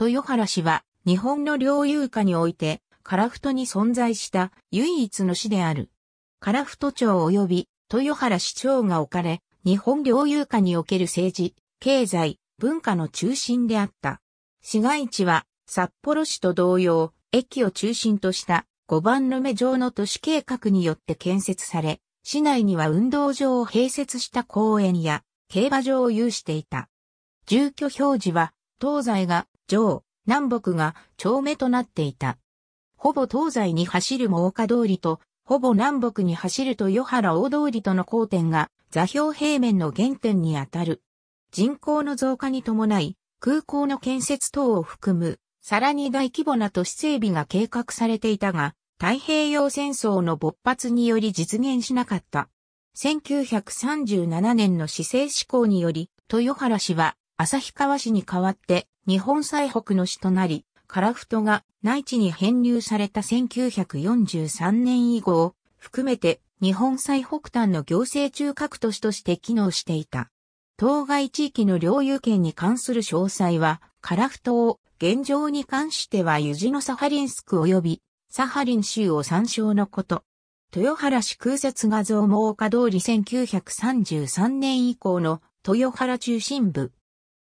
豊原市は日本の領有下において、カラフトに存在した唯一の市である。カラフト町及び豊原市長が置かれ、日本領有下における政治、経済、文化の中心であった。市街地は札幌市と同様、駅を中心とした5番の目状の都市計画によって建設され、市内には運動場を併設した公園や競馬場を有していた。住居表示は東西が上、南北が丁目となっていた。ほぼ東西に走るも丘通りと、ほぼ南北に走ると与原大通りとの交点が座標平面の原点にあたる。人口の増加に伴い、空港の建設等を含む、さらに大規模な都市整備が計画されていたが、太平洋戦争の勃発により実現しなかった。1937年の市政施行により、豊原氏は旭川市に代わって日本最北の市となり、カラフトが内地に編入された1943年以後を含めて日本最北端の行政中核都市として機能していた。当該地域の領有権に関する詳細は、カラフトを現状に関してはユジノサハリンスク及びサハリン州を参照のこと。豊原市空設画像も丘通り1933年以降の豊原中心部、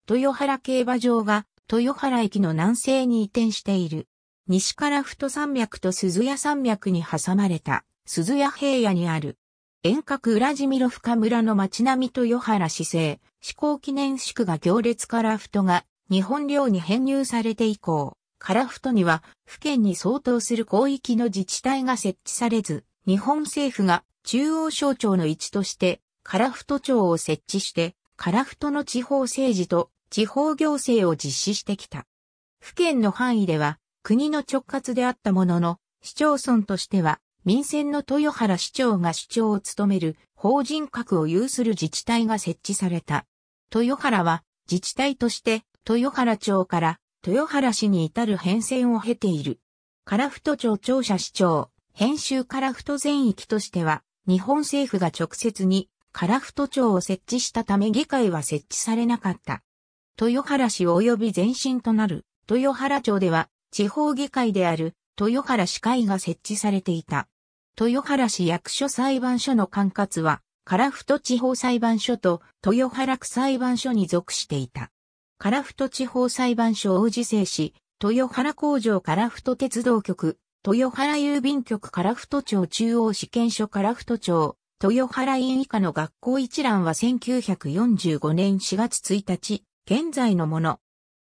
豊原競馬場が豊原駅の南西に移転している。西から太山脈と鈴屋山脈に挟まれた鈴屋平野にある。遠隔裏地ミロ深村の町並み豊原市政、施行記念宿が行列から太が日本領に編入されて以降、フ太には府県に相当する広域の自治体が設置されず、日本政府が中央省庁の一としてカラフト町を設置して、カラフトの地方政治と地方行政を実施してきた。府県の範囲では国の直轄であったものの、市町村としては民選の豊原市長が市長を務める法人格を有する自治体が設置された。豊原は自治体として豊原町から豊原市に至る変遷を経ている。樺太町庁舎市長、編集樺太全域としては日本政府が直接に樺太町を設置したため議会は設置されなかった。豊原市及び前身となる、豊原町では、地方議会である、豊原市会が設置されていた。豊原市役所裁判所の管轄は、フ太地方裁判所と豊原区裁判所に属していた。フ太地方裁判所を自製し、豊原工場フ太鉄道局、豊原郵便局フ太町中央試験所フ太町、豊原院以下の学校一覧は1945年4月1日、現在のもの。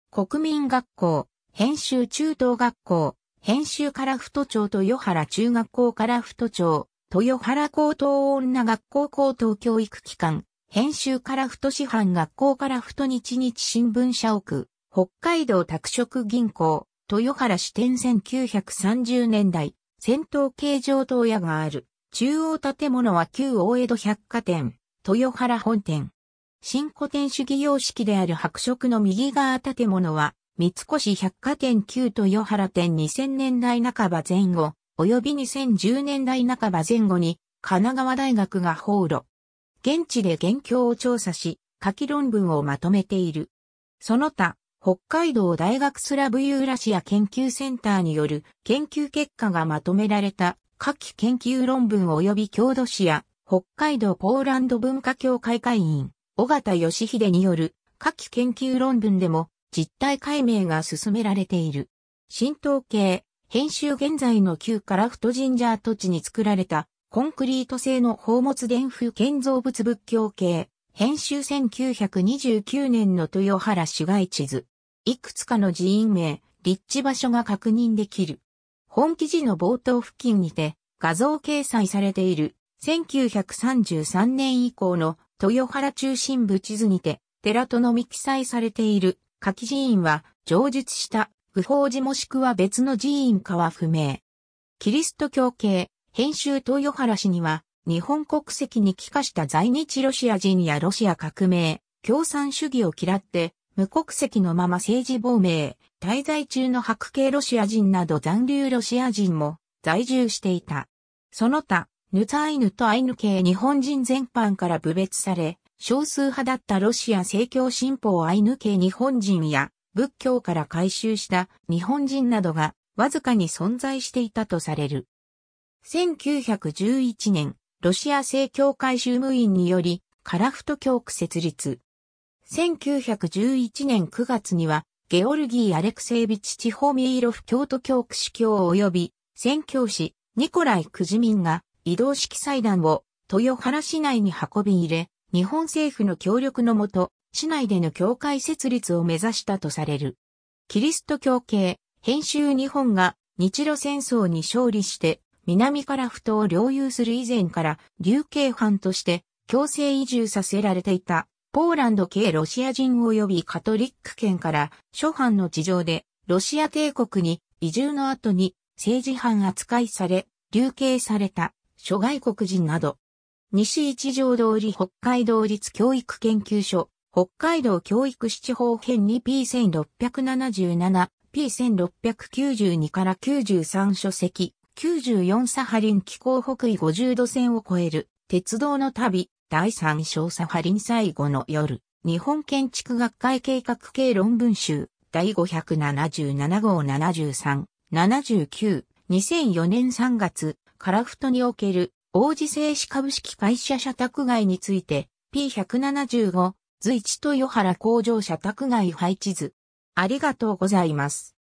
国民学校、編集中等学校、編集から太町豊原中学校から太町、豊原高等女学校高等教育機関、編集から太市販学校から太日日新聞社屋、北海道拓殖銀行、豊原支店1930年代、戦闘形状等屋がある。中央建物は旧大江戸百貨店、豊原本店。新古典主義様式である白色の右側建物は、三越百貨店旧豊原店2000年代半ば前後、及び2010年代半ば前後に、神奈川大学が放路。現地で現況を調査し、夏季論文をまとめている。その他、北海道大学スラブユーラシア研究センターによる研究結果がまとめられた夏季研究論文及び郷土史や北海道ポーランド文化協会会員尾形義秀による下記研究論文でも実態解明が進められている。新統計、編集現在の旧カラフトジジンャー土地に作られたコンクリート製の宝物伝風建造物仏教系、編集1929年の豊原市街地図。いくつかの寺院名、立地場所が確認できる。本記事の冒頭付近にて画像掲載されている1933年以降の豊原中心部地図にて、寺とのみ記載されている、柿寺院は、上述した、不法寺もしくは別の寺院かは不明。キリスト教系、編集豊原氏には、日本国籍に帰化した在日ロシア人やロシア革命、共産主義を嫌って、無国籍のまま政治亡命、滞在中の白系ロシア人など残留ロシア人も在住していた。その他、ヌツアイヌとアイヌ系日本人全般から部別され、少数派だったロシア正教新法アイヌ系日本人や仏教から回収した日本人などがわずかに存在していたとされる。1911年、ロシア正教会宗務員により、カラフト教区設立。1911年9月には、ゲオルギー・アレクセービチ・チホミーロフ教徒教区司教及び、宣教師、ニコライ・クジミンが、移動式祭壇を豊原市内に運び入れ、日本政府の協力のもと、市内での教会設立を目指したとされる。キリスト教系、編集日本が日露戦争に勝利して、南から不当領有する以前から流刑犯として強制移住させられていたポーランド系ロシア人及びカトリック圏から諸藩の事情でロシア帝国に移住の後に政治犯扱いされ、流刑された諸外国人など。西一条通り北海道立教育研究所、北海道教育七法編に p 1 6 7 7 P1692 から93書籍、94サハリン気候北緯50度線を超える、鉄道の旅、第3章サハリン最後の夜、日本建築学会計画系論文集、第577号73、79、2004年3月、カラフトにおける王子製紙株式会社社宅街について P175 随地豊原工場社宅街配置図。ありがとうございます。